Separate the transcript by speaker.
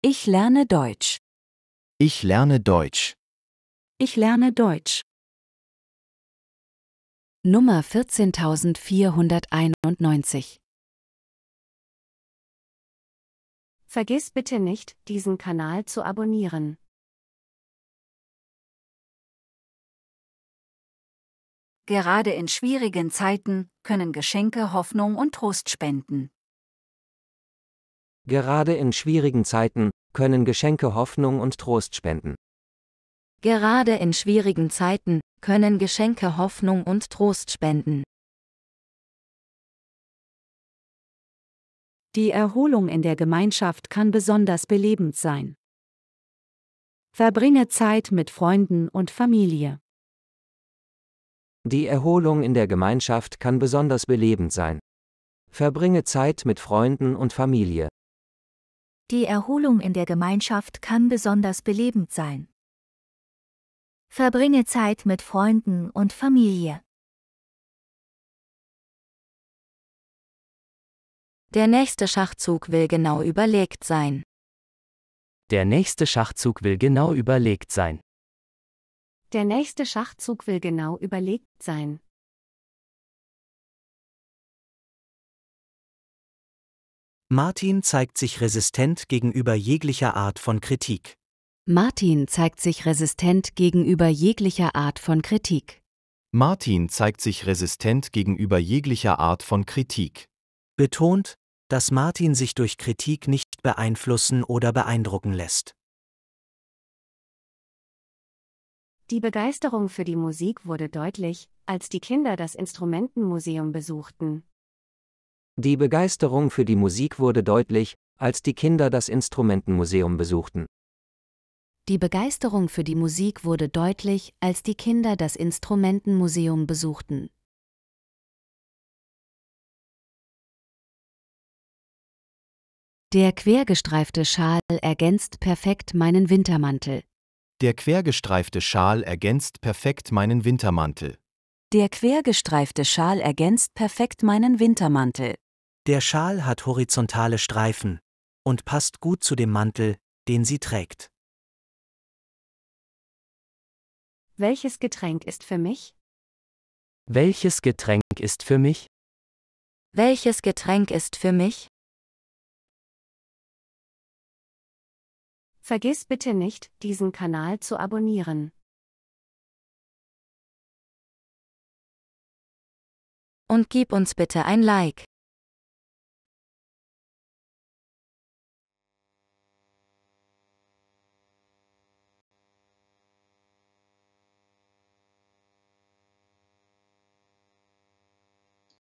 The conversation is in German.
Speaker 1: Ich lerne Deutsch. Ich lerne Deutsch. Ich lerne Deutsch. Nummer 14491 Vergiss bitte nicht, diesen Kanal zu abonnieren. Gerade in schwierigen Zeiten können Geschenke Hoffnung und Trost spenden.
Speaker 2: Gerade in schwierigen Zeiten können Geschenke Hoffnung und Trost
Speaker 1: spenden. Gerade in schwierigen Zeiten können Geschenke Hoffnung und Trost spenden. Die Erholung in der Gemeinschaft kann besonders belebend sein. Verbringe Zeit mit Freunden und Familie.
Speaker 2: Die Erholung in der Gemeinschaft kann besonders belebend sein. Verbringe Zeit mit Freunden und Familie.
Speaker 1: Die Erholung in der Gemeinschaft kann besonders belebend sein. Verbringe Zeit mit Freunden und Familie. Der nächste Schachzug will genau überlegt sein. Der nächste Schachzug will genau überlegt sein. Der nächste Schachzug will genau überlegt sein. Martin zeigt sich resistent gegenüber jeglicher Art von Kritik. Martin zeigt sich resistent gegenüber jeglicher Art von Kritik.
Speaker 2: Martin zeigt sich resistent gegenüber jeglicher Art von Kritik. Betont, dass Martin sich durch Kritik nicht beeinflussen oder beeindrucken lässt.
Speaker 1: Die Begeisterung für die Musik wurde deutlich, als die Kinder das Instrumentenmuseum besuchten.
Speaker 2: Die Begeisterung für die Musik wurde deutlich, als die Kinder das Instrumentenmuseum besuchten.
Speaker 1: Die Begeisterung für die Musik wurde deutlich, als die Kinder das Instrumentenmuseum besuchten. Der quergestreifte Schal ergänzt perfekt meinen Wintermantel.
Speaker 2: Der quergestreifte Schal ergänzt perfekt meinen Wintermantel.
Speaker 1: Der quergestreifte Schal ergänzt perfekt meinen Wintermantel.
Speaker 2: Der Schal hat horizontale
Speaker 1: Streifen und passt gut zu dem Mantel, den sie trägt. Welches Getränk ist für mich? Welches Getränk ist für mich? Welches Getränk ist für mich? Vergiss bitte nicht, diesen Kanal zu abonnieren. Und gib uns bitte ein Like.